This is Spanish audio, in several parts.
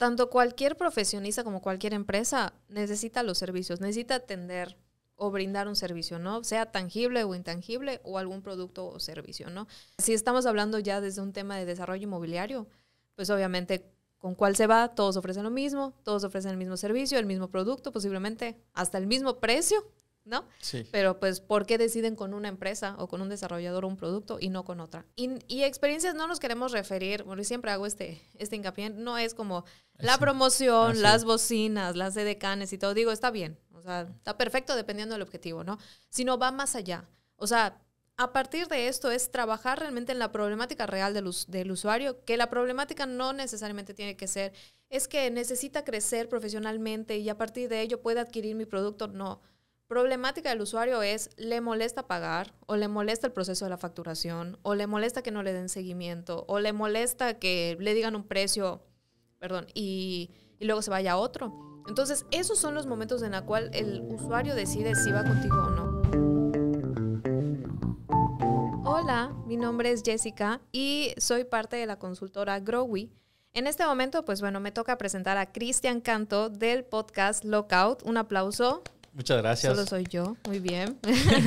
tanto cualquier profesionista como cualquier empresa necesita los servicios, necesita atender o brindar un servicio, ¿no? Sea tangible o intangible o algún producto o servicio, ¿no? Si estamos hablando ya desde un tema de desarrollo inmobiliario, pues obviamente con cuál se va, todos ofrecen lo mismo, todos ofrecen el mismo servicio, el mismo producto, posiblemente hasta el mismo precio, ¿no? Sí. Pero pues, ¿por qué deciden con una empresa o con un desarrollador un producto y no con otra? Y, experiencias no nos queremos referir, bueno, siempre hago este, este hincapié, no es como la promoción, las bocinas, las decanes y todo, digo, está bien, o sea, está perfecto dependiendo del objetivo, ¿no? Sino va más allá, o sea... A partir de esto es trabajar realmente en la problemática real del, del usuario, que la problemática no necesariamente tiene que ser, es que necesita crecer profesionalmente y a partir de ello puede adquirir mi producto. No, problemática del usuario es le molesta pagar o le molesta el proceso de la facturación o le molesta que no le den seguimiento o le molesta que le digan un precio, perdón, y, luego se vaya a otro. Entonces, esos son los momentos en los cuales el usuario decide si va contigo o no. Hola, mi nombre es Jessica y soy parte de la consultora Growy. En este momento, pues bueno, me toca presentar a Cristian Canto del podcast Lockout. Un aplauso. Muchas gracias. Solo soy yo, muy bien.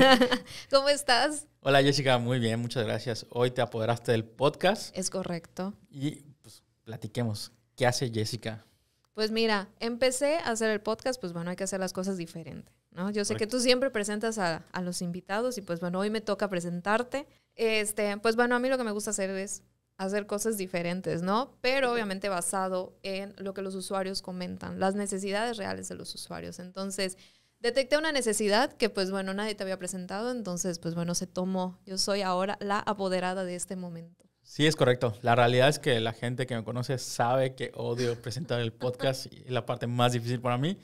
¿Cómo estás? Hola Jessica, muy bien, muchas gracias. Hoy te apoderaste del podcast. Es correcto. Y pues, platiquemos, ¿qué hace Jessica? Pues mira, empecé a hacer el podcast, pues bueno, hay que hacer las cosas diferentes. ¿no? Yo sé que tú siempre presentas a, a, los invitados y pues bueno, hoy me toca presentarte. Este, pues bueno, a mí lo que me gusta hacer es hacer cosas diferentes, ¿no? Pero obviamente basado en lo que los usuarios comentan, las necesidades reales de los usuarios. Entonces, detecté una necesidad que pues bueno, nadie te había presentado, entonces pues bueno, se tomó. Yo soy ahora la apoderada de este momento. Sí, es correcto. La realidad es que la gente que me conoce sabe que odio presentar el podcast y la parte más difícil para mí.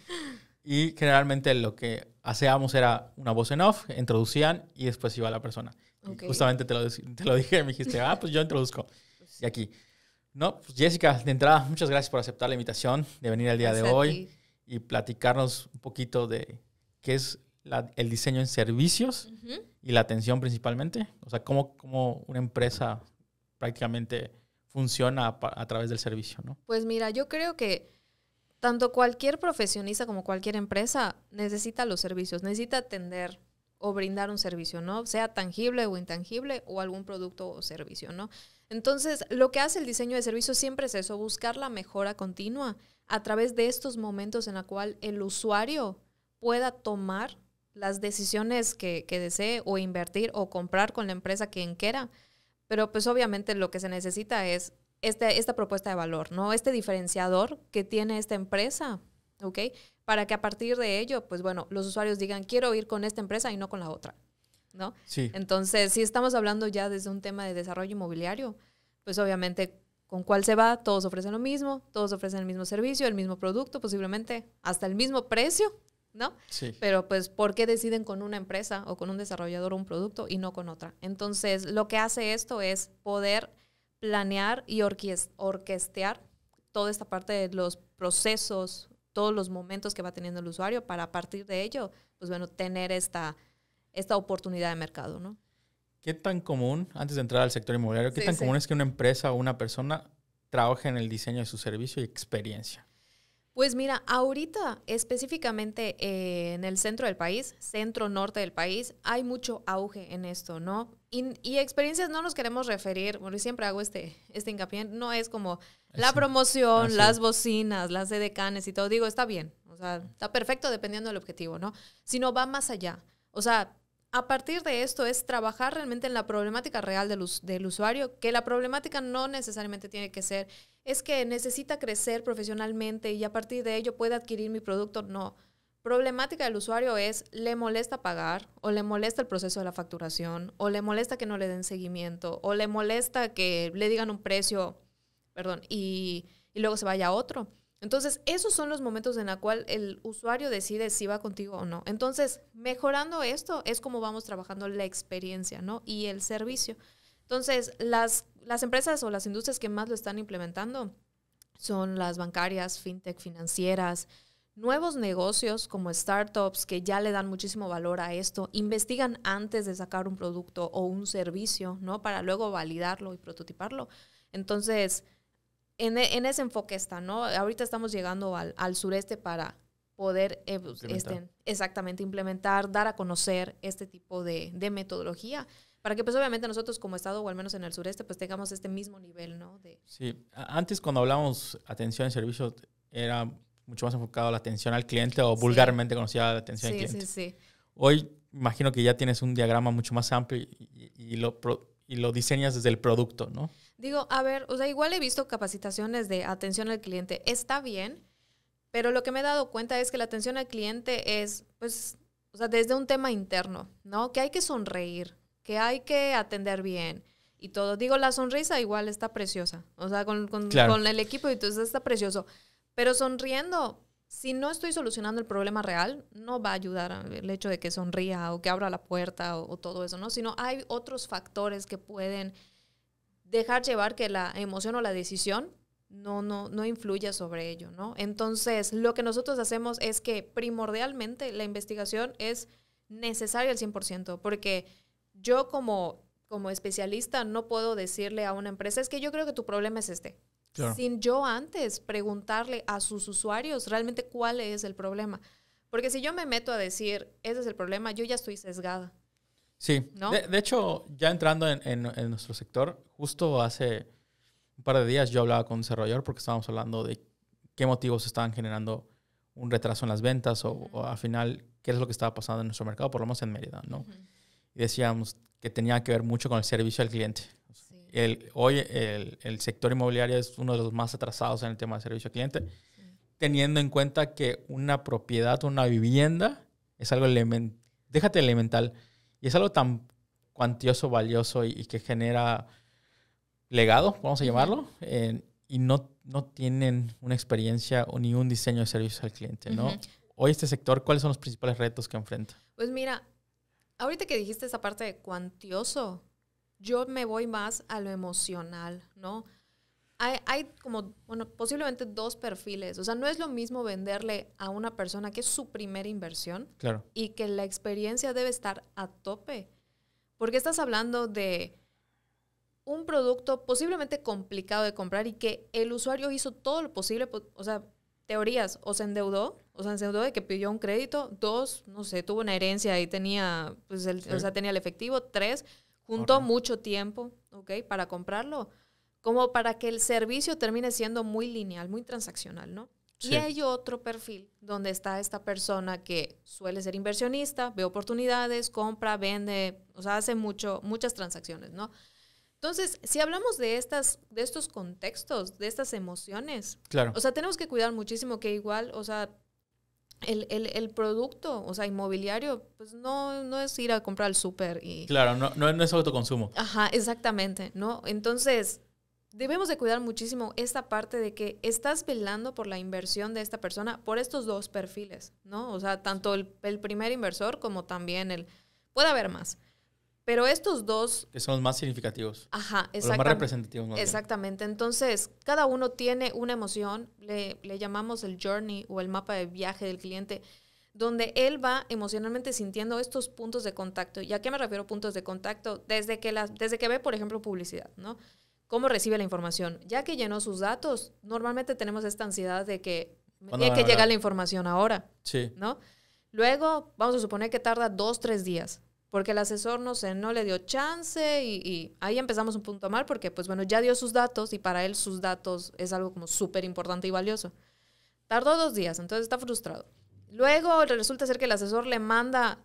Y generalmente lo que hacíamos era una voz en off, introducían y después iba la persona. Justamente te lo, te lo dije, me dijiste, ah, pues yo introduzco. Pues y aquí. No, pues Jessica, de entrada, muchas gracias por aceptar la invitación de venir al día de hoy y platicarnos un poquito de que es el diseño en servicios y la atención principalmente. O sea, cómo, una empresa prácticamente funciona a, través del servicio, ¿no? Pues mira, yo creo que tanto cualquier profesionista como cualquier empresa necesita los servicios, necesita atender o brindar un servicio, ¿no? Sea tangible o intangible o algún producto o servicio, ¿no? Entonces, lo que hace el diseño de servicios siempre es eso, buscar la mejora continua a través de estos momentos en la cual el usuario pueda tomar las decisiones que, desee o invertir o comprar con la empresa quien quiera. Pero pues obviamente lo que se necesita es este, esta propuesta de valor, ¿no? Este diferenciador que tiene esta empresa, ¿ok? Para que a partir de ello, pues bueno, los usuarios digan, quiero ir con esta empresa y no con la otra, ¿no? Entonces, si estamos hablando ya desde un tema de desarrollo inmobiliario, pues obviamente con cuál se va, todos ofrecen lo mismo, todos ofrecen el mismo servicio, el mismo producto, posiblemente hasta el mismo precio, ¿no? Sí. Pero pues, ¿por qué deciden con una empresa o con un desarrollador un producto y no con otra? Entonces, lo que hace esto es poder planear y orquestear toda esta parte de los procesos, todos los momentos que va teniendo el usuario para a partir de ello, pues bueno, tener esta, esta oportunidad de mercado, ¿no? ¿Qué tan común, antes de entrar al sector inmobiliario, qué tan común es que una empresa o una persona trabaje en el diseño de su servicio y experiencia? Pues mira, ahorita específicamente eh, en el centro del país, centro-norte del país, hay mucho auge en esto, ¿no? Y, experiencias no nos queremos referir, bueno, siempre hago este, este hincapié, no es como la promoción, ah, las bocinas, las de decanes y todo, digo, está bien, o sea, está perfecto dependiendo del objetivo, ¿no? Sino va más allá, o sea, a partir de esto es trabajar realmente en la problemática real del usuario, que la problemática no necesariamente tiene que ser es que necesita crecer profesionalmente y a partir de ello puede adquirir mi producto. No. Problemática del usuario es le molesta pagar o le molesta el proceso de la facturación o le molesta que no le den seguimiento o le molesta que le digan un precio, perdón, y, luego se vaya a otro. Entonces, esos son los momentos en los cuales el usuario decide si va contigo o no. Entonces, mejorando esto es como vamos trabajando la experiencia, ¿no? Y el servicio. Entonces, las las empresas o las industrias que más lo están implementando son las bancarias, fintech, financieras, nuevos negocios como startups que ya le dan muchísimo valor a esto, investigan antes de sacar un producto o un servicio, ¿no? Para luego validarlo y prototiparlo. Entonces, en, e, ese enfoque está, ¿no? Ahorita estamos llegando al, sureste para poder e, pues, este, exactamente implementar, dar a conocer este tipo de, de metodología para que pues obviamente nosotros como Estado, o al menos en el sureste, pues tengamos este mismo nivel, ¿no? De... Sí, antes cuando hablábamos atención y servicio, era mucho más enfocado a la atención al cliente o vulgarmente conocida la atención al cliente. Sí, sí, Hoy imagino que ya tienes un diagrama mucho más amplio y, y lo y lo diseñas desde el producto, ¿no? Digo, a ver, o sea, igual he visto capacitaciones de atención al cliente. Está bien, pero lo que me he dado cuenta es que la atención al cliente es, pues, o sea, desde un tema interno, ¿no? Que hay que sonreír, que hay que atender bien. Y todo, digo, la sonrisa igual está preciosa. O sea, con, el equipo y entonces está precioso. Pero sonriendo, si no estoy solucionando el problema real, no va a ayudar el hecho de que sonría o que abra la puerta o, todo eso, ¿no? Sino hay otros factores que pueden dejar llevar que la emoción o la decisión no, no, no influya sobre ello, ¿no? Entonces, lo que nosotros hacemos es que primordialmente la investigación es necesaria al 100%, porque yo como, como especialista no puedo decirle a una empresa, es que yo creo que tu problema es este. Sin yo antes preguntarle a sus usuarios realmente cuál es el problema. Porque si yo me meto a decir, ese es el problema, yo ya estoy sesgada. Sí. De, hecho, ya entrando en, nuestro sector, justo hace un par de días yo hablaba con un desarrollador porque estábamos hablando de qué motivos estaban generando un retraso en las ventas o, al final qué es lo que estaba pasando en nuestro mercado, por lo menos en Mérida, ¿no? decíamos que tenía que ver mucho con el servicio al cliente. El, hoy el, el, sector inmobiliario es uno de los más atrasados en el tema de servicio al cliente, teniendo en cuenta que una propiedad, una vivienda, es algo elemental, déjate elemental, y es algo tan cuantioso, valioso y, que genera legado, vamos a llamarlo, y no, no tienen una experiencia o ni un diseño de servicio al cliente, ¿no? Hoy este sector, ¿cuáles son los principales retos que enfrenta? Pues mira, ahorita que dijiste esa parte de cuantioso, yo me voy más a lo emocional, ¿no? Hay, hay, como, bueno, posiblemente dos perfiles. O sea, no es lo mismo venderle a una persona que es su primera inversión y que la experiencia debe estar a tope. Porque estás hablando de un producto posiblemente complicado de comprar y que el usuario hizo todo lo posible, o sea, teorías, o se endeudó o sea, endeudó de que pidió un crédito. Dos, no sé, tuvo una herencia, y tenía, pues, el, o sea, tenía el efectivo. Tres, juntó mucho tiempo, ¿ok? Para comprarlo, como para que el servicio termine siendo muy lineal, muy transaccional, ¿no? Y hay otro perfil donde está esta persona que suele ser inversionista, ve oportunidades, compra, vende, o sea, hace mucho, muchas transacciones, ¿no? Entonces, si hablamos de, estas, de estos contextos, de estas emociones, claro. o sea, tenemos que cuidar muchísimo que igual, o sea, el, el, el, producto, o sea, inmobiliario, pues no, no es ir a comprar al súper y... Claro, no, no, es autoconsumo. Ajá, exactamente, ¿no? Entonces, debemos de cuidar muchísimo esta parte de que estás velando por la inversión de esta persona por estos dos perfiles, ¿no? O sea, tanto el primer inversor como también el... Puede haber más, pero estos dos... Que son los más significativos. Ajá, exactamente. Los más representativos. exactamente. Entonces, cada uno tiene una emoción, le, le, llamamos el journey o el mapa de viaje del cliente, donde él va emocionalmente sintiendo estos puntos de contacto. ¿Y a qué me refiero puntos de contacto? Desde que, la, desde que ve, por ejemplo, publicidad, ¿no? ¿Cómo recibe la información? Ya que llenó sus datos, normalmente tenemos esta ansiedad de que, tiene que llegar la información ahora. Sí. ¿No? Luego, vamos a suponer que tarda dos, tres días porque el asesor, no sé, no le dio chance y, ahí empezamos un punto mal porque, pues bueno, ya dio sus datos y para él sus datos es algo como súper importante y valioso. Tardó dos días, entonces está frustrado. Luego resulta ser que el asesor le manda,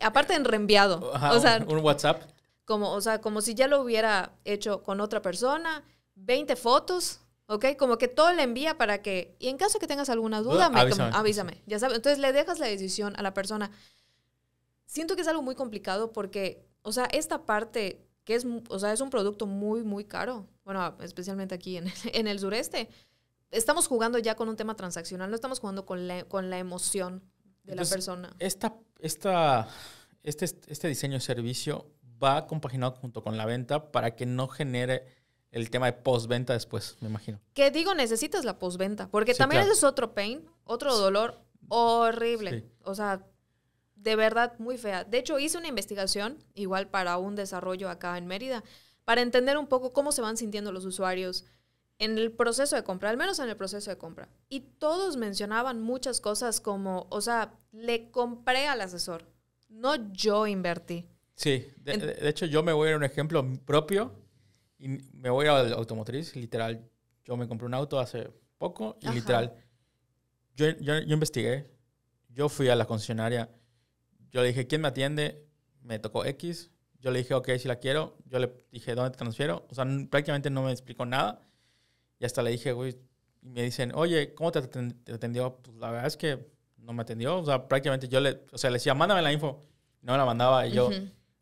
aparte en reenviado, eh, o sea, un, WhatsApp. Como, o sea, como si ya lo hubiera hecho con otra persona, 20 fotos, ¿ok? Como que todo le envía para que, y en caso que tengas alguna duda, avísame. avísame, ya sabes. Entonces le dejas la decisión a la persona siento que es algo muy complicado porque, o sea, esta parte que es, o sea, es un producto muy, muy caro, bueno, especialmente aquí en el, sureste, estamos jugando ya con un tema transaccional, no estamos jugando con la, emoción de la persona. Esta, esta, este, este diseño de servicio va compaginado junto con la venta para que no genere el tema de postventa después, me imagino. Que digo, necesitas la postventa, porque también es otro pain, otro dolor horrible. O sea, de verdad muy fea. De hecho, hice una investigación, igual para un desarrollo acá en Mérida, para entender un poco cómo se van sintiendo los usuarios en el proceso de compra, al menos en el proceso de compra. Y todos mencionaban muchas cosas como, o sea, le compré al asesor, no yo invertí. Sí, de, hecho yo me voy a un ejemplo propio y me voy a la automotriz, literal. Yo me compré un auto hace poco y literal, yo investigué, yo fui a la concesionaria yo le dije, ¿quién me atiende? Me tocó X. Yo le dije, ok, si la quiero. Yo le dije, ¿dónde te transfiero? O sea, prácticamente no me explicó nada. Y hasta le dije, güey, y me dicen, oye, ¿cómo te atendió? Pues la verdad es que no me atendió. O sea, prácticamente yo le, o sea, le decía, mándame la info. No me la mandaba. Y yo,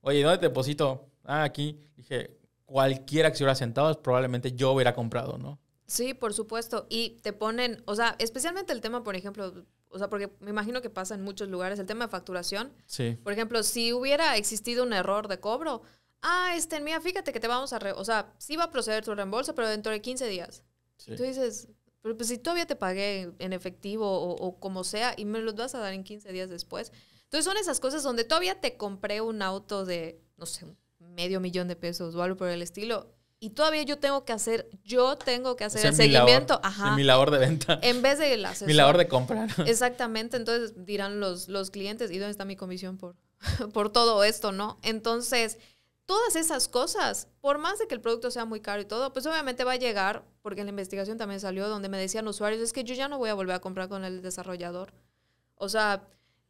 oye, ¿dónde te deposito? Ah, aquí. Dije, cualquiera que se hubiera sentado, probablemente yo hubiera comprado, ¿no? Sí, por supuesto. Y te ponen, o sea, especialmente el tema, por ejemplo, o sea, porque me imagino que pasa en muchos lugares el tema de facturación. Sí. Por ejemplo, si hubiera existido un error de cobro, ah, este, mira, fíjate que te vamos a, o sea, sí va a proceder tu reembolso, pero dentro de 15 días. Sí. Tú dices, pero pues si todavía te pagué en efectivo o, como sea y me los vas a dar en 15 días después. Entonces son esas cosas donde todavía te compré un auto de, no sé, medio millón de pesos o algo por el estilo y todavía yo tengo que hacer, yo tengo que hacer el seguimiento. Ajá. mi labor de venta. En vez de la Mi labor de compra. Exactamente. Entonces dirán los, los clientes, ¿y dónde está mi comisión por, por todo esto, no? Entonces, todas esas cosas, por más de que el producto sea muy caro y todo, pues obviamente va a llegar, porque en la investigación también salió donde me decían usuarios, es que yo ya no voy a volver a comprar con el desarrollador. O sea,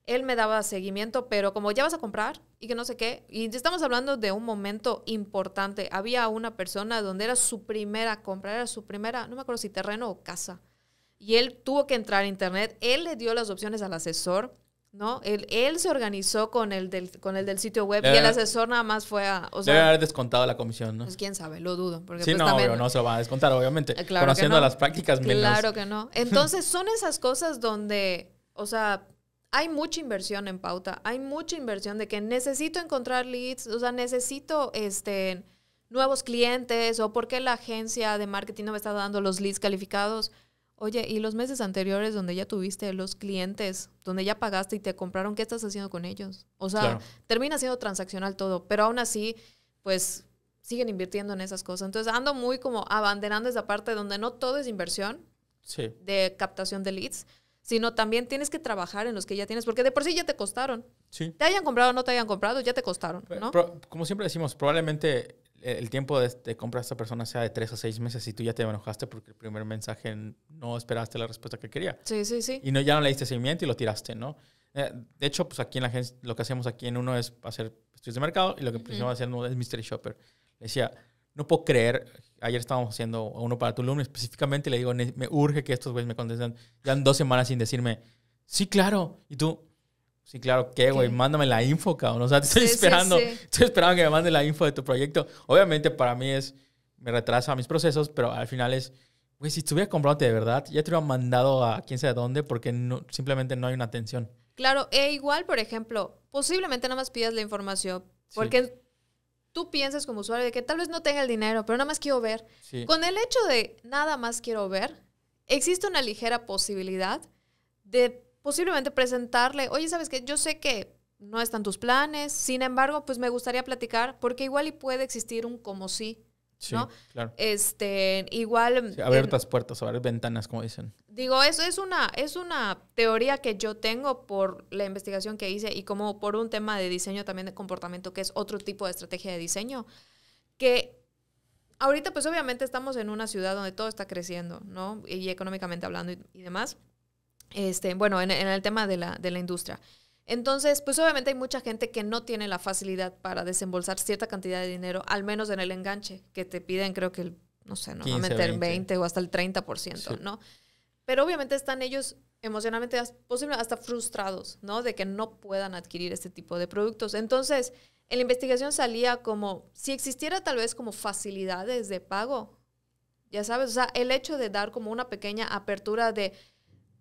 él me daba seguimiento, pero como ya vas a comprar y que no sé qué, y estamos hablando de un momento importante, había una persona donde era su primera compra, era su primera, no me acuerdo si terreno o casa, y él tuvo que entrar a internet, él le dio las opciones al asesor, ¿no? Él, él se organizó con el del, con el del sitio web y el eh, asesor nada más fue a... debe haber descontado la comisión, ¿no? Pues quién sabe, lo dudo. Porque sí, pues, no, obvio, no se va a descontar, obviamente. claro Conociendo las prácticas menos. Claro que no. Entonces son esas cosas donde, o sea, hay mucha inversión en pauta, hay mucha inversión de que necesito encontrar leads, o sea, necesito este, nuevos clientes o por qué la agencia de marketing no me está dando los leads calificados. Oye, ¿y los meses anteriores donde ya tuviste los clientes, donde ya pagaste y te compraron, qué estás haciendo con ellos? O sea, termina siendo transaccional todo, pero aún así, pues siguen invirtiendo en esas cosas. Entonces ando muy como abanderando esa parte donde no todo es inversión de captación de leads, sino también tienes que trabajar en los que ya tienes, porque de por sí ya te costaron. Sí. Te hayan comprado o no te hayan comprado, ya te costaron, ¿no? como siempre decimos, probablemente el tiempo de, compra de esta persona sea de tres a seis meses y tú ya te enojaste porque el primer mensaje no esperaste la respuesta que quería. Sí, sí, sí. Y no, ya no le diste seguimiento y lo tiraste, ¿no? Eh, de hecho, pues aquí en la agencia, lo que hacemos aquí en uno es hacer estudios de mercado y lo que empezamos uh -huh. es Mystery Shopper. Le decía, no puedo creer, ayer estábamos haciendo uno para Tulum específicamente le digo, me urge que estos güeyes me contesten. Ya han dos semanas sin decirme, sí, claro. Y tú, sí, claro, ¿qué, güey? Mándame la info, cabrón. O sea, te estoy esperando, estoy esperando que me mande la info de tu proyecto. Obviamente para mí es, me retrasa mis procesos, pero al final es, güey, si estuviera comprándote de verdad, ya te hubiera mandado a quién sabe dónde porque simplemente no hay una atención. Claro, e igual, por ejemplo, posiblemente nada más pidas la información porque tú piensas como usuario de que tal vez no tenga el dinero, pero nada más quiero ver. Con el hecho de nada más quiero ver, existe una ligera posibilidad de posiblemente presentarle, oye, ¿sabes qué? Yo sé que no están tus planes, sin embargo, pues me gustaría platicar porque igual y puede existir un como sí. Si ¿no? claro. Este, igual... abiertas puertas, abiertas ventanas, como dicen. Digo, eso es una, es una teoría que yo tengo por la investigación que hice y como por un tema de diseño también de comportamiento, que es otro tipo de estrategia de diseño, que ahorita pues obviamente estamos en una ciudad donde todo está creciendo, ¿no? Y económicamente hablando y, demás. Este, bueno, en, el tema de la industria. Entonces, pues obviamente hay mucha gente que no tiene la facilidad para desembolsar cierta cantidad de dinero, al menos en el enganche, que te piden creo que, el, no sé, no el 20 o hasta el 30%, ¿no? Pero obviamente están ellos emocionalmente posiblemente hasta frustrados, ¿no? De que no puedan adquirir este tipo de productos. Entonces, en la investigación salía como, si existiera tal vez como facilidades de pago, ya sabes, o sea, el hecho de dar como una pequeña apertura de,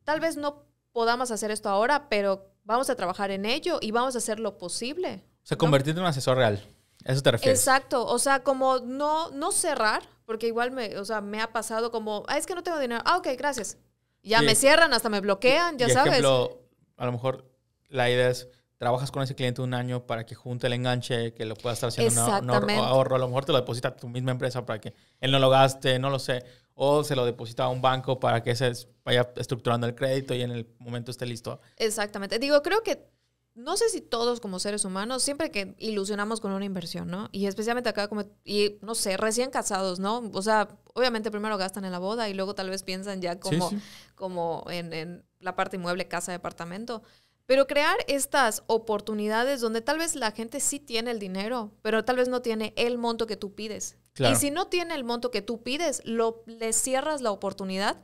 tal vez no podamos hacer esto ahora, pero vamos a trabajar en ello y vamos a hacer lo posible. O sea, convertirte en un asesor real. eso te refieres? Exacto. O sea, como no, no cerrar, porque igual me, o sea, me ha pasado como, ah, es que no tengo dinero. Ah, ok, gracias. Ya me cierran, hasta me bloquean, ya y sabes. Ejemplo, a lo mejor la idea es trabajas con ese cliente un año para que junte el enganche, que lo puedas estar haciendo un ahorro. A lo mejor te lo deposita tu misma empresa para que él no lo gaste, no lo sé. O se lo deposita a un banco para que ese vaya estructurando el crédito y en el momento esté listo. Exactamente. Digo, creo que no sé si todos como seres humanos, siempre que ilusionamos con una inversión, ¿no? Y especialmente acá como, y no sé, recién casados, ¿no? O sea, obviamente primero gastan en la boda y luego tal vez piensan ya como, como en, la parte inmueble, casa, departamento. Pero crear estas oportunidades donde tal vez la gente sí tiene el dinero, pero tal vez no tiene el monto que tú pides. Y si no tiene el monto que tú pides, lo, le cierras la oportunidad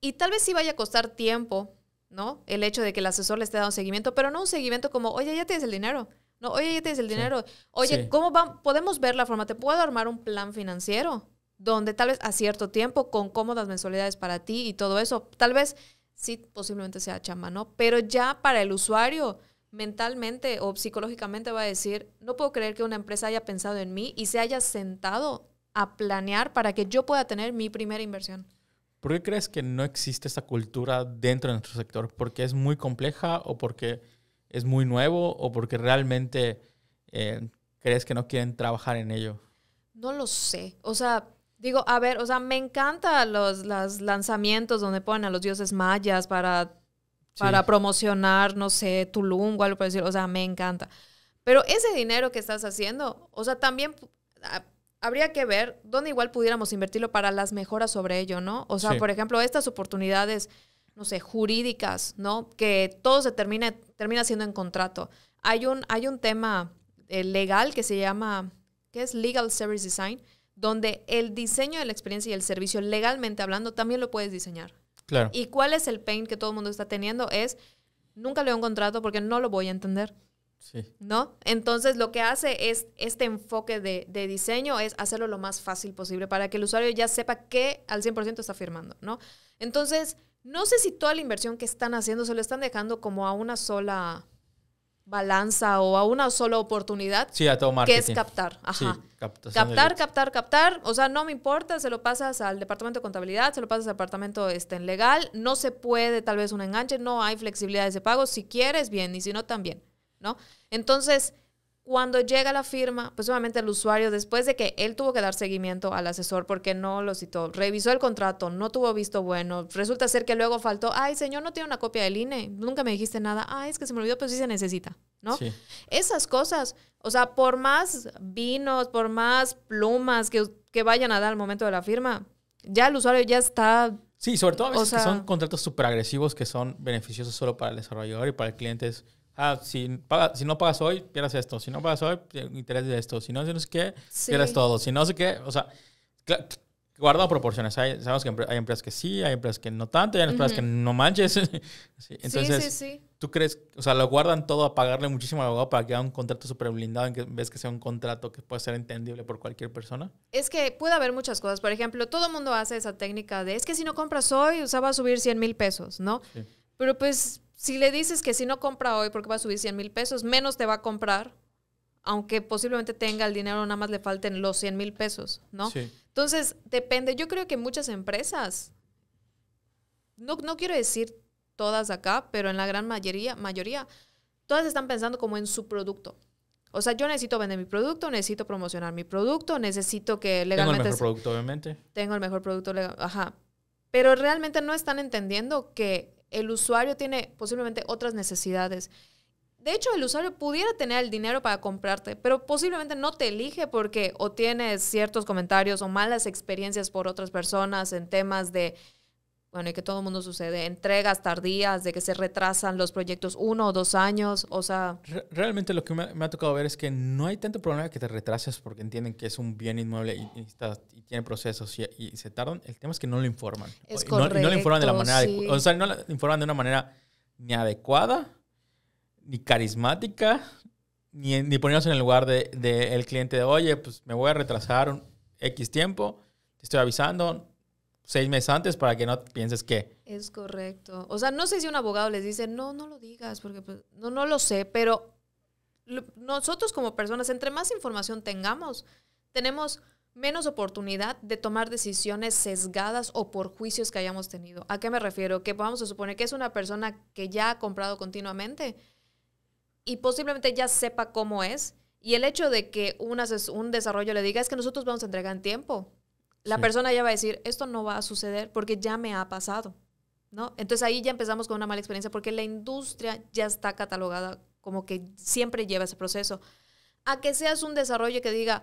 y tal vez sí vaya a costar tiempo, ¿no? El hecho de que el asesor le esté dando seguimiento, pero no un seguimiento como, oye, ya tienes el dinero. No, oye, ya tienes el dinero. Oye, ¿cómo va? podemos ver la forma? ¿Te puedo armar un plan financiero? Donde tal vez a cierto tiempo, con cómodas mensualidades para ti y todo eso, tal vez sí, posiblemente sea chamba, ¿no? Pero ya para el usuario, mentalmente o psicológicamente va a decir, no puedo creer que una empresa haya pensado en mí y se haya sentado a planear para que yo pueda tener mi primera inversión. ¿Por qué crees que no existe esta cultura dentro de nuestro sector? ¿Porque es muy compleja o porque es muy nuevo o porque realmente eh, crees que no quieren trabajar en ello? No lo sé. O sea, digo, a ver, o sea, me encantan los, lanzamientos donde ponen a los dioses mayas para, para promocionar, no sé, Tulum o algo por decir. O sea, me encanta. Pero ese dinero que estás haciendo, o sea, también ah, habría que ver dónde igual pudiéramos invertirlo para las mejoras sobre ello, ¿no? O sea, por ejemplo, estas oportunidades, no sé, jurídicas, ¿no? Que todo se termina, termina siendo en contrato. Hay un, hay un tema eh, legal que se llama, ¿qué es Legal Service Design, donde el diseño de la experiencia y el servicio, legalmente hablando, también lo puedes diseñar. Claro. ¿Y cuál es el pain que todo el mundo está teniendo? Es, nunca leo un contrato porque no lo voy a entender. ¿No? Entonces lo que hace es este enfoque de, diseño es hacerlo lo más fácil posible para que el usuario ya sepa que al 100% está firmando, ¿no? Entonces, no sé si toda la inversión que están haciendo se lo están dejando como a una sola balanza o a una sola oportunidad. Que es captar. captar, captar, captar. O sea, no me importa, se lo pasas al departamento de contabilidad, se lo pasas al departamento este, en legal. No se puede tal vez un enganche, no hay flexibilidad de pago. Si quieres, bien, y si no, también. ¿no? Entonces, cuando llega la firma, pues obviamente el usuario, después de que él tuvo que dar seguimiento al asesor porque no lo citó, revisó el contrato, no tuvo visto bueno, resulta ser que luego faltó, ay señor, no tiene una copia del INE, nunca me dijiste nada, ay, ah, es que se me olvidó, pero pues sí se necesita, ¿no? Esas cosas, o sea, por más vinos, por más plumas que, vayan a dar al momento de la firma, ya el usuario ya está Sí, sobre todo a veces son contratos súper agresivos que son beneficiosos solo para el desarrollador y para el cliente ah, si, paga, si no pagas hoy, pierdes esto. Si no pagas hoy, interés de esto. Si no, si no sé qué, pierdes todo. Si no sé qué, o sea, guarda proporciones. sabemos que hay empresas que sí, hay empresas que no tanto, hay empresas que no manches. sí, entonces, sí, ¿tú crees, o sea, lo guardan todo a pagarle muchísimo al abogado para que haga un contrato súper blindado en que ves que sea un contrato que pueda ser entendible por cualquier persona? Es que puede haber muchas cosas. Por ejemplo, todo el mundo hace esa técnica de, es que si no compras hoy, o sea, va a subir 100 mil pesos, ¿no? Pero pues si le dices que si no compra hoy porque va a subir 100 mil pesos, menos te va a comprar, aunque posiblemente tenga el dinero, nada más le falten los 100 mil pesos, ¿no? Sí. Entonces, depende. Yo creo que muchas empresas, no, quiero decir todas acá, pero en la gran mayoría, mayoría, todas están pensando como en su producto. O sea, yo necesito vender mi producto, necesito promocionar mi producto, necesito que legalmente... Tengo el mejor producto, obviamente. Tengo el mejor producto, legal, ajá. Pero realmente no están entendiendo que el usuario tiene posiblemente otras necesidades. De hecho, el usuario pudiera tener el dinero para comprarte, pero posiblemente no te elige porque o tienes ciertos comentarios o malas experiencias por otras personas en temas de bueno, y que todo el mundo sucede, entregas tardías, de que se retrasan los proyectos uno o dos años, o sea... realmente lo que me, ha tocado ver es que no hay tanto problema que te retrases porque entienden que es un bien inmueble y, tiene procesos y, se tardan. El tema es que no lo informan. no, lo informan de la manera O sea, no lo informan de una manera ni adecuada, ni carismática, ni, ni poniéndose en el lugar del cliente de, oye, pues me voy a retrasar un X tiempo, te estoy avisando, seis meses antes para que no pienses que... Es correcto. O sea, no sé si un abogado les dice, no, no lo digas, porque pues, no, no lo sé, pero nosotros como personas, entre más información tengamos, tenemos menos oportunidad de tomar decisiones sesgadas o por juicios que hayamos tenido. ¿A qué me refiero? Que vamos a suponer que es una persona que ya ha comprado continuamente y posiblemente ya sepa cómo es. Y el hecho de que un desarrollo le diga es que nosotros vamos a entregar en tiempo la persona ya va a decir, esto no va a suceder porque ya me ha pasado, ¿no? Entonces ahí ya empezamos con una mala experiencia porque la industria ya está catalogada como que siempre lleva ese proceso. A que seas un desarrollo que diga,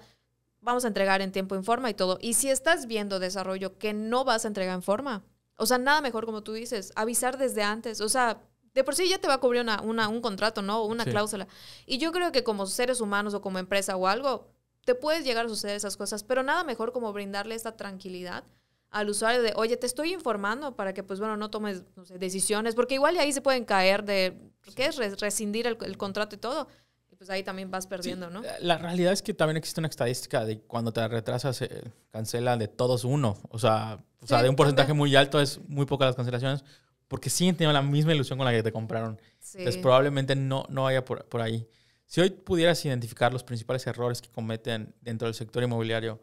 vamos a entregar en tiempo, en forma y todo. Y si estás viendo desarrollo que no vas a entregar en forma, o sea, nada mejor como tú dices, avisar desde antes, o sea, de por sí ya te va a cubrir una, un contrato, ¿no? Una cláusula. Y yo creo que como seres humanos o como empresa o algo, te puedes llegar a suceder esas cosas, pero nada mejor como brindarle esta tranquilidad al usuario de, oye, te estoy informando para que, pues bueno, no tomes decisiones, porque igual ahí se pueden caer de, ¿qué es? Rescindir el, contrato y todo. Y pues ahí también vas perdiendo, ¿no? Eh, la realidad es que también existe una estadística de cuando te retrasas, se eh, cancela de todos uno. O sea, o de un porcentaje muy alto es muy pocas las cancelaciones, porque siguen teniendo la misma ilusión con la que te compraron. es Entonces probablemente no, no vaya por ahí. Si hoy pudieras identificar los principales errores que cometen dentro del sector inmobiliario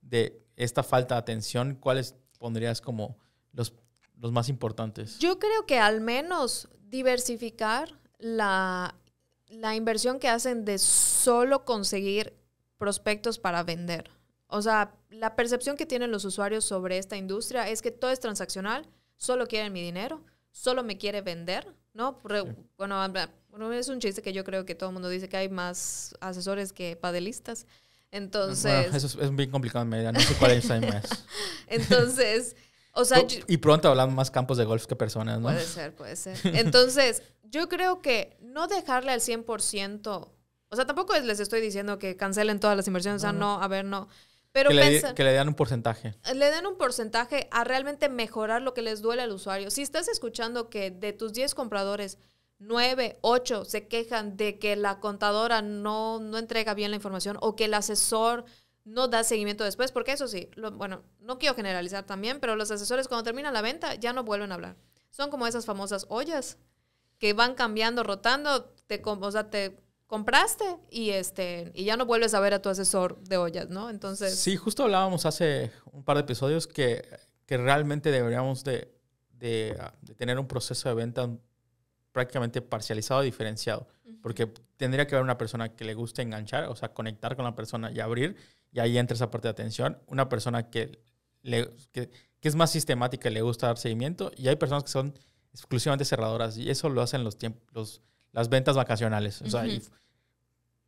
de esta falta de atención, ¿cuáles pondrías como los, los más importantes? Yo creo que al menos diversificar la, la inversión que hacen de solo conseguir prospectos para vender. O sea, la percepción que tienen los usuarios sobre esta industria es que todo es transaccional, solo quieren mi dinero, solo me quiere vender, ¿no? Bueno, bueno, es un chiste que yo creo que todo el mundo dice que hay más asesores que padelistas. Entonces. eso es, bien complicado en no sé cuál es hay más. Entonces, o sea. y pronto hablan más campos de golf que personas, ¿no? Puede ser, puede ser. Entonces, yo creo que no dejarle al 100%. O sea, tampoco les estoy diciendo que cancelen todas las inversiones. o sea, no, a ver, no. Pero que, que le den un porcentaje. Le den un porcentaje a realmente mejorar lo que les duele al usuario. Si estás escuchando que de tus 10 compradores, nueve, ocho, se quejan de que la contadora no, no entrega bien la información o que el asesor no da seguimiento después, porque eso sí, bueno, no quiero generalizar también, pero los asesores cuando terminan la venta ya no vuelven a hablar. Son como esas famosas ollas que van cambiando, rotando, te, o sea, te compraste y este y ya no vuelves a ver a tu asesor de ollas, ¿no? Entonces... Sí, justo hablábamos hace un par de episodios que, que realmente deberíamos de, de tener un proceso de venta prácticamente parcializado, diferenciado, porque tendría que haber una persona que le guste enganchar, o sea, conectar con la persona y abrir, y ahí entra esa parte de atención, una persona que, que, es más sistemática y le gusta dar seguimiento, y hay personas que son exclusivamente cerradoras, y eso lo hacen los tiempos, las ventas vacacionales, o sea,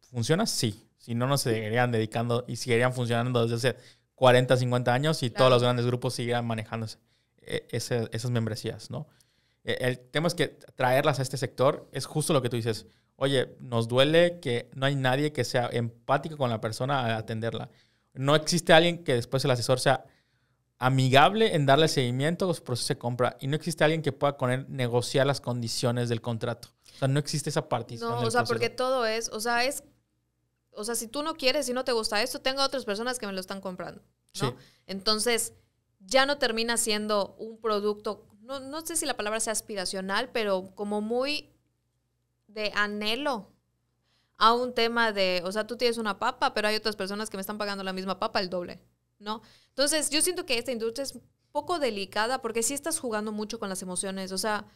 ¿funciona? Sí, si no, no se seguirían dedicando y seguirían funcionando desde hace 40, 50 años y todos los grandes grupos seguirían manejándose. E-, esas membresías, ¿no? Eh, el tema es que traerlas a este sector es justo lo que tú dices. Oye, nos duele que no hay nadie que sea empático con la persona a atenderla. No existe alguien que después el asesor sea amigable en darle seguimiento a los procesos de compra y no existe alguien que pueda con él negociar las condiciones del contrato. O sea, no existe esa parte. No, o sea, porque todo es, o sea, es, o sea, si tú no quieres, si no te gusta esto, tengo otras personas que me lo están comprando, Entonces, ya no termina siendo un producto no, no sé si la palabra sea aspiracional, pero como muy de anhelo a un tema de, o sea, tú tienes una papa, pero hay otras personas que me están pagando la misma papa el doble, ¿no? Entonces, yo siento que esta industria es poco delicada porque sí estás jugando mucho con las emociones, o sea,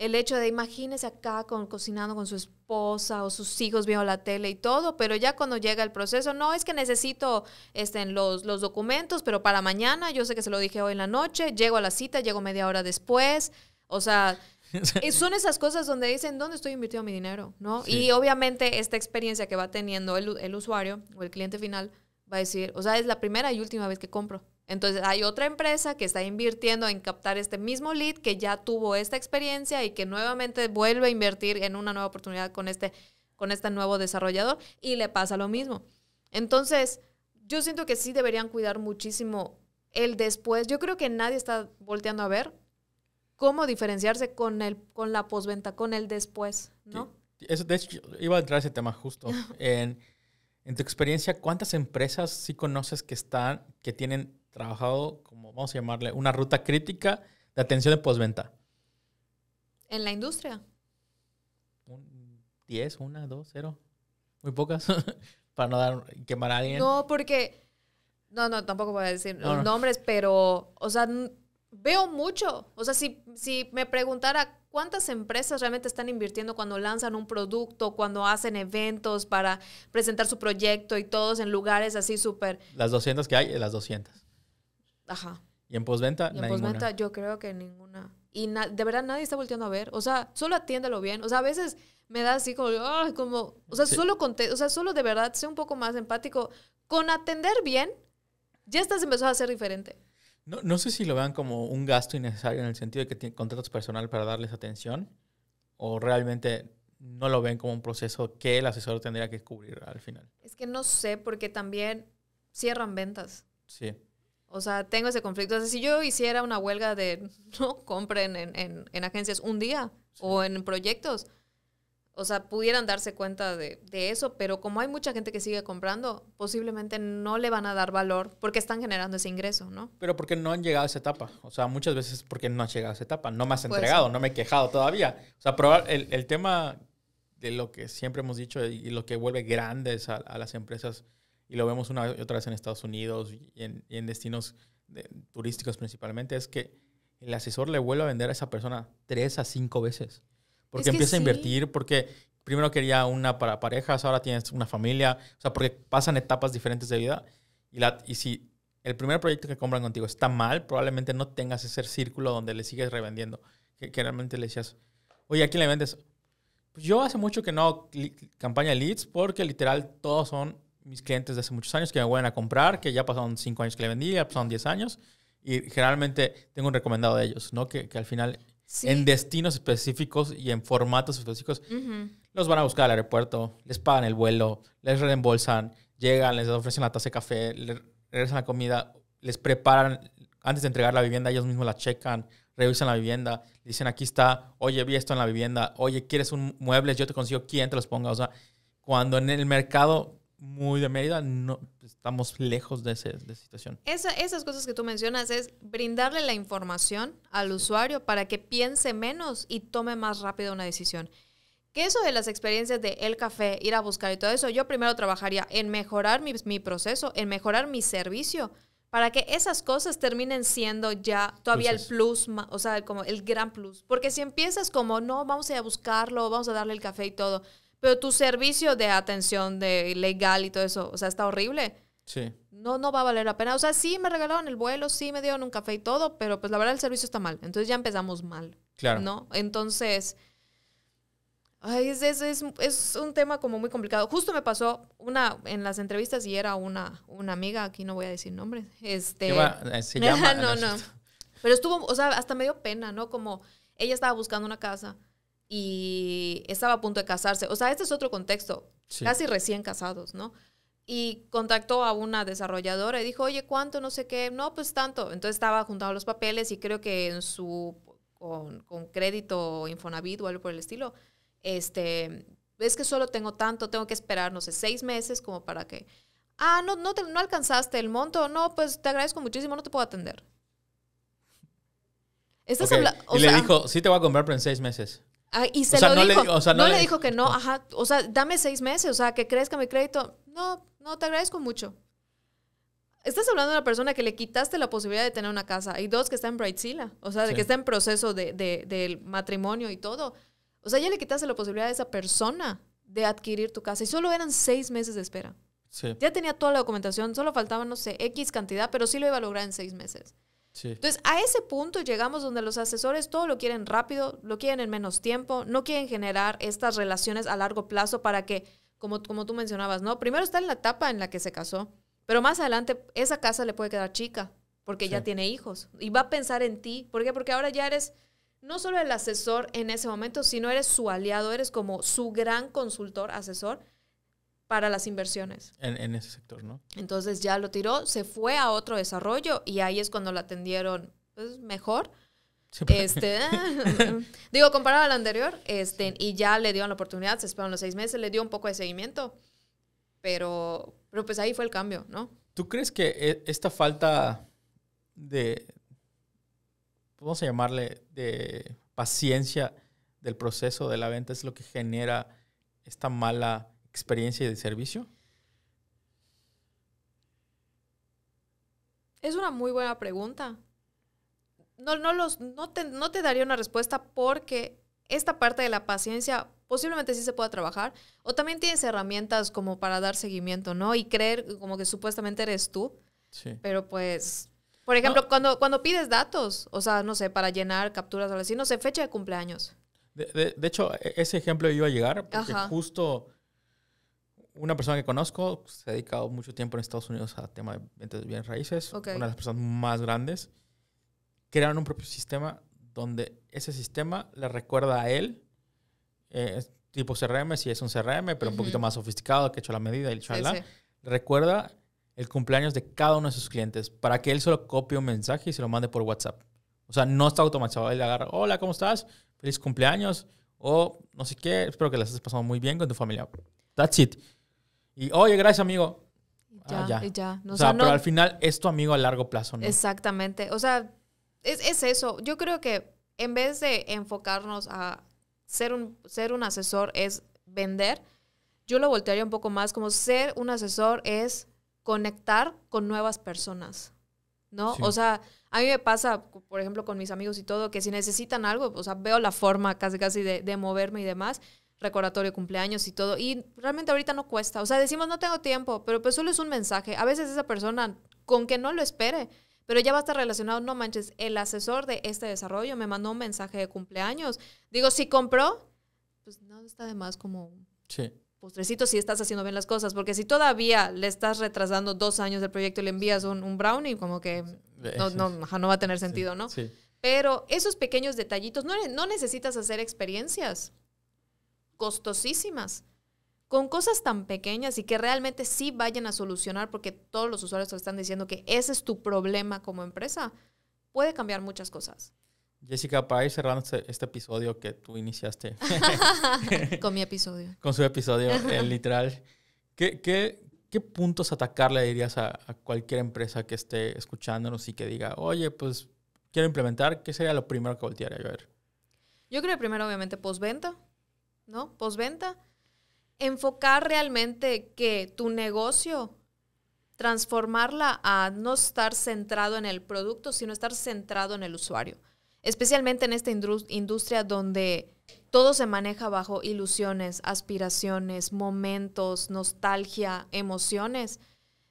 el hecho de imagínese acá con, cocinando con su esposa o sus hijos viendo la tele y todo, pero ya cuando llega el proceso, no es que necesito este, los, los documentos, pero para mañana, yo sé que se lo dije hoy en la noche, llego a la cita, llego media hora después, o sea... son esas cosas donde dicen, ¿dónde estoy invirtiendo mi dinero? ¿no? Y obviamente esta experiencia que va teniendo el, el usuario o el cliente final va a decir, o sea, es la primera y última vez que compro. Entonces hay otra empresa que está invirtiendo en captar este mismo lead que ya tuvo esta experiencia y que nuevamente vuelve a invertir en una nueva oportunidad con este, con este nuevo desarrollador y le pasa lo mismo. Entonces, yo siento que sí deberían cuidar muchísimo el después. Yo creo que nadie está volteando a ver cómo diferenciarse con, el, con la postventa, con el después, ¿no? de hecho, iba a entrar ese tema justo. en, en tu experiencia, ¿cuántas empresas sí conoces que están, que tienen trabajado como, vamos a llamarle, una ruta crítica de atención de posventa ¿En la industria? Un 10, dos, dos, 0. Muy pocas. Para no dar, quemar a alguien. No, porque. No, no, tampoco voy a decir los nombres, pero. O sea, veo mucho. O sea, si, si me preguntara cuántas empresas realmente están invirtiendo cuando lanzan un producto, cuando hacen eventos para presentar su proyecto y todos en lugares así súper... Las 200 que hay, las 200. Ajá. ¿Y en postventa? en postventa yo creo que ninguna. Y de verdad nadie está volteando a ver. O sea, solo atiéndelo bien. O sea, a veces me da así como, o sea, solo o sea, solo de verdad sé un poco más empático. Con atender bien, ya estás empezando a ser diferente. No, no sé si lo vean como un gasto innecesario en el sentido de que contratos personal para darles atención o realmente no lo ven como un proceso que el asesor tendría que cubrir al final. Es que no sé, porque también cierran ventas. Sí. O sea, tengo ese conflicto. O sea, si yo hiciera una huelga de no compren en, agencias un día o en proyectos, o sea, pudieran darse cuenta de, eso, pero como hay mucha gente que sigue comprando, posiblemente no le van a dar valor porque están generando ese ingreso, ¿no? Pero porque no han llegado a esa etapa. O sea, muchas veces porque no han llegado a esa etapa. No me has pues entregado, no me he quejado todavía. O sea, probar el, tema de lo que siempre hemos dicho y lo que vuelve grandes a las empresas y lo vemos una y otra vez en Estados Unidos y en, destinos turísticos principalmente, es que el asesor le vuelve a vender a esa persona tres a cinco veces. Porque empieza a invertir, porque primero quería una para parejas, ahora tienes una familia, o sea, porque pasan etapas diferentes de vida. Y, la, y si el primer proyecto que compran contigo está mal, probablemente no tengas ese círculo donde le sigues revendiendo, que, realmente le decías, oye, ¿a quién le vendes? Pues yo hace mucho que no campaña leads porque literal todos son mis clientes de hace muchos años que me vuelven a comprar, que ya pasaron 5 años que le vendí, ya pasaron 10 años. Y generalmente tengo un recomendado de ellos, ¿no? Que, que al final, en destinos específicos y en formatos específicos, los van a buscar al aeropuerto, les pagan el vuelo, les reembolsan, llegan, les ofrecen la taza de café, les regresan la comida, les preparan, antes de entregar la vivienda, ellos mismos la checan, revisan la vivienda, dicen aquí está, oye, vi esto en la vivienda, oye, ¿quieres un mueble? Yo te consigo quién te los ponga. O sea, cuando en el mercado muy de medida no, estamos lejos de, esa situación. esas cosas que tú mencionas es brindarle la información al usuario para que piense menos y tome más rápido una decisión. Que eso de las experiencias de el café, ir a buscar y todo eso, yo primero trabajaría en mejorar mi, proceso, en mejorar mi servicio, para que esas cosas terminen siendo ya todavía el plus, o sea, como el gran plus. Porque si empiezas como, no, vamos a ir a buscarlo, vamos a darle el café y todo, pero tu servicio de atención de legal y todo eso, o sea, está horrible. Sí. No, no va a valer la pena. O sea, sí me regalaron el vuelo, sí me dieron un café y todo, pero pues la verdad el servicio está mal. Entonces ya empezamos mal. Claro. ¿No? Entonces, ay, es, es, es, un tema como muy complicado. Justo me pasó una en las entrevistas y era una, una amiga, aquí no voy a decir nombres. Este, eh, ¿Se llama? Ah, no, no. Pero estuvo, o sea, hasta me dio pena, ¿no? Como ella estaba buscando una casa y estaba a punto de casarse. O sea, este es otro contexto, casi recién casados, ¿no? Y contactó a una desarrolladora y dijo, oye, ¿cuánto? No sé qué. No, pues tanto. Entonces estaba juntando los papeles y creo que en su, con, crédito Infonavit o algo por el estilo, este, es que solo tengo tanto, tengo que esperar, no sé, seis meses como para que, ah, no, no, te, no alcanzaste el monto, no, pues te agradezco muchísimo, no te puedo atender. y le dijo, sí te voy a comprar, pero en seis meses. Ah, y se lo no dijo. Le, no, le, dijo que no, ajá. O sea, dame seis meses, o sea, que crezca mi crédito. No, no, te agradezco mucho. Estás hablando de una persona que le quitaste la posibilidad de tener una casa. Y dos, que está en Brightzilla, O sea, de que está en proceso de, del matrimonio y todo. O sea, ya le quitaste la posibilidad a esa persona de adquirir tu casa. Y solo eran seis meses de espera. Ya tenía toda la documentación, solo faltaba, no sé, X cantidad, pero sí lo iba a lograr en seis meses. Entonces, a ese punto llegamos donde los asesores todo lo quieren rápido, lo quieren en menos tiempo, no quieren generar estas relaciones a largo plazo para que, como, tú mencionabas, ¿no? Primero está en la etapa en la que se casó, pero más adelante esa casa le puede quedar chica porque ya tiene hijos y va a pensar en ti. ¿Por qué? Porque ahora ya eres no solo el asesor en ese momento, sino eres su aliado, eres como su gran consultor, asesor para las inversiones. En, ese sector, ¿no? Entonces ya lo tiró, se fue a otro desarrollo y ahí es cuando la atendieron pues, mejor. Pues, este, digo, comparado al anterior, este, y ya le dieron la oportunidad, se esperaron los seis meses, le dio un poco de seguimiento, pero, pero pues ahí fue el cambio, ¿no? ¿Tú crees que e, esta falta de, vamos a llamarle, de paciencia del proceso de la venta es lo que genera esta mala experiencia de servicio? Es una muy buena pregunta. No, no, los, no, te, daría una respuesta porque esta parte de la paciencia posiblemente sí se pueda trabajar. O también tienes herramientas como para dar seguimiento, ¿no? Y creer como que supuestamente eres tú. Sí. Pero pues, por ejemplo, cuando, cuando pides datos, o sea, no sé, para llenar capturas o algo así, no sé, fecha de cumpleaños. De, de, hecho, e, ese ejemplo iba a llegar porque justo una persona que conozco se ha dedicado mucho tiempo en Estados Unidos a tema de ventas de bienes raíces, una de las personas más grandes. Crearon un propio sistema donde ese sistema le recuerda a él, eh, tipo CRM, si es un CRM, pero un poquito más sofisticado, que ha hecho la medida y el chalá, recuerda el cumpleaños de cada uno de sus clientes para que él solo copie un mensaje y se lo mande por WhatsApp. O sea, no está automatizado. Él le agarra, hola, ¿cómo estás? Feliz cumpleaños. O no sé qué, espero que las estés pasando muy bien con tu familia. That's it. Y, oye, gracias, amigo. Ah, ya, ya. ya. No, o sea, pero al final es tu amigo a largo plazo, ¿no? Exactamente. O sea, es, es, eso. Yo creo que en vez de enfocarnos a ser un, ser un asesor es vender, yo lo voltearía un poco más como ser un asesor es conectar con nuevas personas, ¿no? O sea, a mí me pasa, por ejemplo, con mis amigos y todo, que si necesitan algo, o sea, veo la forma casi casi de, de moverme y demás recordatorio, cumpleaños y todo. Y realmente ahorita no cuesta. O sea, decimos no tengo tiempo, pero pues solo es un mensaje. A veces esa persona, con que no lo espere, pero ya va a estar relacionado, no manches, el asesor de este desarrollo me mandó un mensaje de cumpleaños. Digo, si compró, pues no está de más como sí. postrecito si estás haciendo bien las cosas, porque si todavía le estás retrasando dos años del proyecto y le envías un, brownie, como que eh, no, no, no, va a tener sentido, ¿no? Sí. Pero esos pequeños detallitos, no, no necesitas hacer experiencias costosísimas con cosas tan pequeñas y que realmente sí vayan a solucionar, porque todos los usuarios están diciendo que ese es tu problema como empresa, puede cambiar muchas cosas. Jessica, para ir cerrando este, este episodio que tú iniciaste. con mi episodio. Con su episodio, el eh, literal. ¿Qué, ¿Qué, puntos atacar le dirías a, cualquier empresa que esté escuchándonos y que diga, oye, pues quiero implementar, ¿qué sería lo primero que voltearía a ver? Yo creo que primero, obviamente, postventa ¿no? Postventa. Enfocar realmente que tu negocio, transformarla a no estar centrado en el producto, sino estar centrado en el usuario. Especialmente en esta industria donde todo se maneja bajo ilusiones, aspiraciones, momentos, nostalgia, emociones.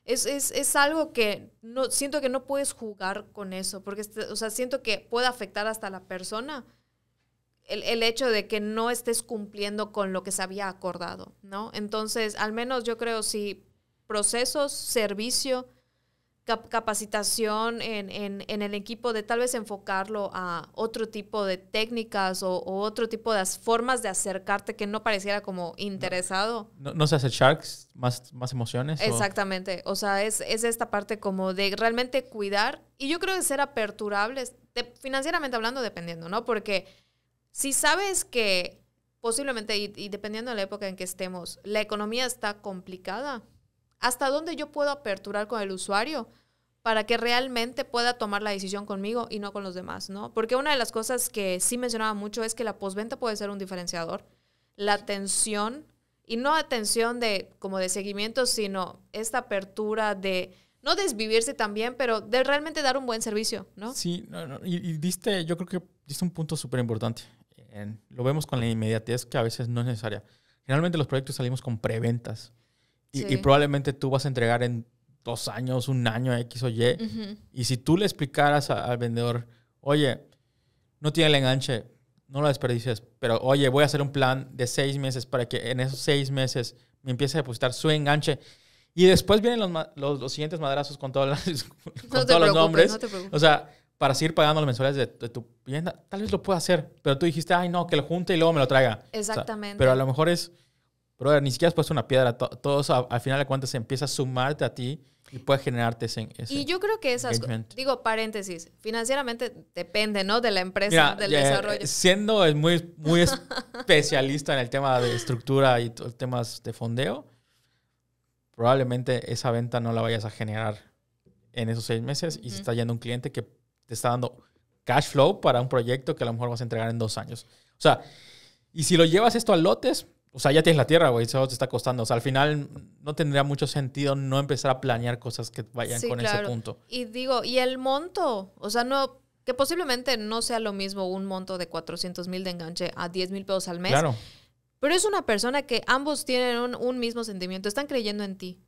Es, algo que no, siento que no puedes jugar con eso, porque este, o sea, siento que puede afectar hasta la persona el, hecho de que no estés cumpliendo con lo que se había acordado, ¿no? Entonces, al menos yo creo si procesos, servicio, capacitación en, el equipo, de tal vez enfocarlo a otro tipo de técnicas o, otro tipo de formas de acercarte que no pareciera como interesado. ¿No, se hace Sharks más, más emociones? Exactamente, o, sea, es, es, esta parte como de realmente cuidar y yo creo que ser aperturables, financieramente hablando, dependiendo, ¿no? Porque si sabes que posiblemente, y, dependiendo de la época en que estemos, la economía está complicada, ¿hasta dónde yo puedo aperturar con el usuario? para que realmente pueda tomar la decisión conmigo y no con los demás, ¿no? Porque una de las cosas que sí mencionaba mucho es que la postventa puede ser un diferenciador. La atención, y no atención de como de seguimiento, sino esta apertura de no desvivirse también, pero de realmente dar un buen servicio, ¿no? Sí, y, y, diste, yo creo que diste un punto súper importante lo vemos con la inmediatez que a veces no es necesaria. Generalmente los proyectos salimos con preventas y, probablemente tú vas a entregar en dos años, un año, X o Y. Y si tú le explicaras al vendedor, oye, no tiene el enganche, no lo desperdicies, pero oye, voy a hacer un plan de seis meses para que en esos seis meses me empiece a depositar su enganche. Y después vienen los, los, siguientes madrazos con, todas las, todos los nombres. o sea, para seguir pagando los mensuales de, tu vivienda, tal vez lo pueda hacer, pero tú dijiste, ay, no, que lo junte y luego me lo traiga. Exactamente. pero a lo mejor es, brother, ni siquiera has puesto una piedra, todos todo eso al final de cuentas se empieza a sumarte a ti y puede generarte ese, Y yo creo que esas, digo, paréntesis, financieramente depende, ¿no? De la empresa, del eh, desarrollo. Siendo muy, muy especialista en el tema de estructura y temas de fondeo, probablemente esa venta no la vayas a generar en esos seis meses y se está yendo un cliente que te está dando cash flow para un proyecto que a lo mejor vas a entregar en dos años. O sea, y si lo llevas esto a lotes, o sea, ya tienes la tierra, güey, eso te está costando. O sea, al final no tendría mucho sentido no empezar a planear cosas que vayan con ese punto. Y digo, y el monto, o sea, no, que posiblemente no sea lo mismo un monto de 400 mil de enganche a 10 mil pesos al mes. Claro. Pero es una persona que ambos tienen un, mismo sentimiento, están creyendo en ti.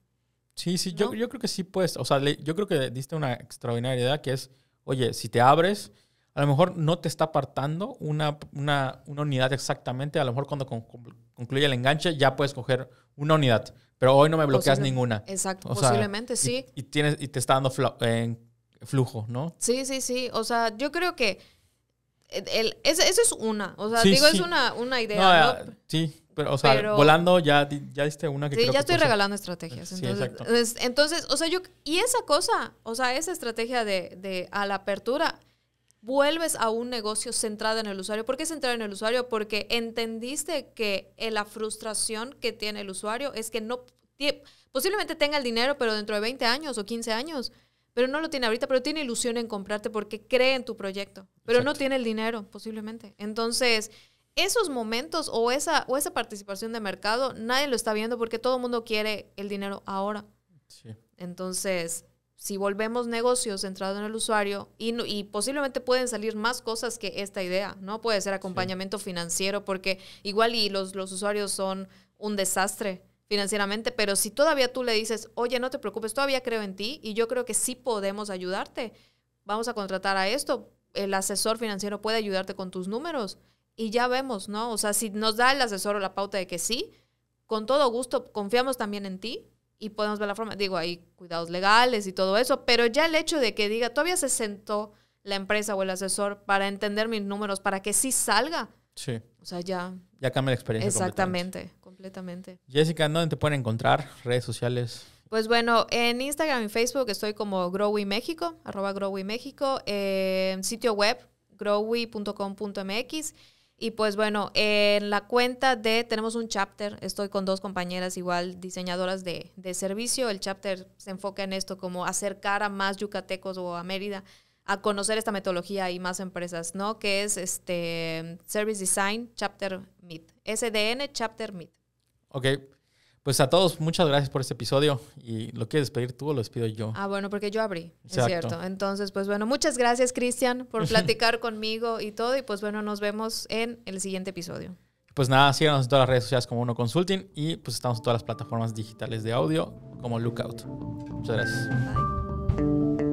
Sí, sí, yo, yo creo que sí, pues, o sea, yo creo que diste una extraordinaria idea que es oye, si te abres, a lo mejor no te está apartando una, una, una unidad exactamente, a lo mejor cuando concluye el enganche ya puedes coger una unidad, pero hoy no me bloqueas ninguna. Exacto, posiblemente sí. Y, tienes, y te está dando eh, flujo, ¿no? Sí, sí, sí, o sea, yo creo que... El, esa, es una, o sea, digo, es una, una idea. Sí, pero, o sea, volando ya, ya diste una que... Sí, ya estoy regalando estrategias. Sí, entonces, entonces, o sea, yo... Y esa cosa, o sea, esa estrategia de, a la apertura, vuelves a un negocio centrado en el usuario. ¿Por qué centrado en el usuario? Porque entendiste que eh, la frustración que tiene el usuario es que no... Posiblemente tenga el dinero, pero dentro de 20 años o 15 años, pero no lo tiene ahorita, pero tiene ilusión en comprarte porque cree en tu proyecto, pero no tiene el dinero, posiblemente. Entonces esos momentos o esa, o esa participación de mercado, nadie lo está viendo porque todo el mundo quiere el dinero ahora. Entonces, si volvemos negocios centrados en el usuario y, posiblemente pueden salir más cosas que esta idea, ¿no? Puede ser acompañamiento financiero porque igual y los, los usuarios son un desastre financieramente, pero si todavía tú le dices, oye, no te preocupes, todavía creo en ti y yo creo que sí podemos ayudarte, vamos a contratar a esto, el asesor financiero puede ayudarte con tus números y ya vemos, ¿no? O sea, si nos da el asesor o la pauta de que sí, con todo gusto confiamos también en ti y podemos ver la forma. Digo, hay cuidados legales y todo eso, pero ya el hecho de que diga, todavía se sentó la empresa o el asesor para entender mis números, para que sí salga. Sí. O sea, ya. Ya cambia la experiencia. Exactamente, completamente. Jessica, ¿dónde te pueden encontrar? Redes sociales. Pues bueno, en Instagram y Facebook estoy como Growy México, arroba Growy México, eh, sitio web growy.com.mx y pues bueno, en la cuenta de, tenemos un chapter, estoy con dos compañeras igual diseñadoras de, servicio, el chapter se enfoca en esto como acercar a más yucatecos o a Mérida a conocer esta metodología y más empresas, ¿no? Que es este Service Design Chapter Meet, SDN Chapter Meet. Ok, pues a todos, muchas gracias por este episodio. ¿Y lo quieres despedir tú o lo despido yo? Ah, bueno, porque yo abrí, es cierto. Entonces, pues bueno, muchas gracias, Cristian, por platicar conmigo y todo. Y pues bueno, nos vemos en el siguiente episodio. Pues nada, síganos en todas las redes sociales como Uno Consulting y pues estamos en todas las plataformas digitales de audio como Lookout. Muchas gracias. Bye.